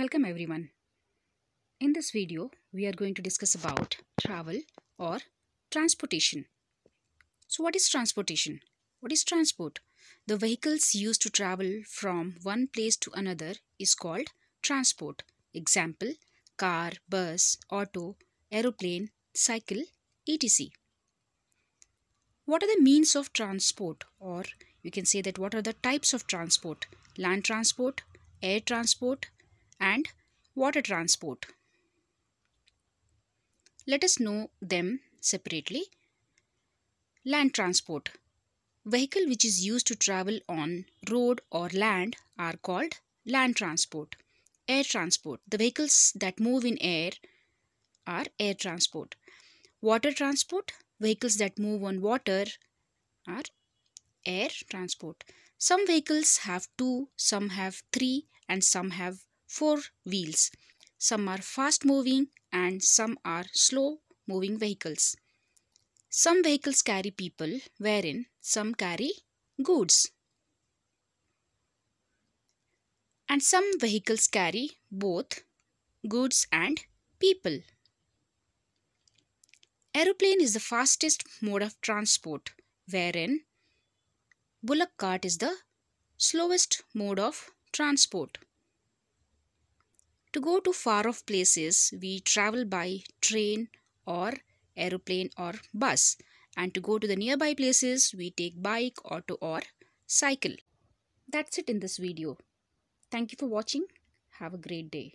Welcome everyone. In this video, we are going to discuss about travel or transportation. So what is transportation? What is transport? The vehicles used to travel from one place to another is called transport. Example, car, bus, auto, aeroplane, cycle, etc. What are the means of transport or you can say that what are the types of transport? Land transport, air transport, and water transport. Let us know them separately. Land transport. Vehicle which is used to travel on road or land are called land transport. Air transport. The vehicles that move in air are air transport. Water transport. Vehicles that move on water are air transport. Some vehicles have two, some have three and some have four wheels. Some are fast moving and some are slow moving vehicles. Some vehicles carry people, wherein some carry goods. And some vehicles carry both goods and people. Aeroplane is the fastest mode of transport, wherein bullock cart is the slowest mode of transport. To go to far off places, we travel by train or aeroplane or bus. And to go to the nearby places, we take bike, auto or cycle. That's it in this video. Thank you for watching. Have a great day.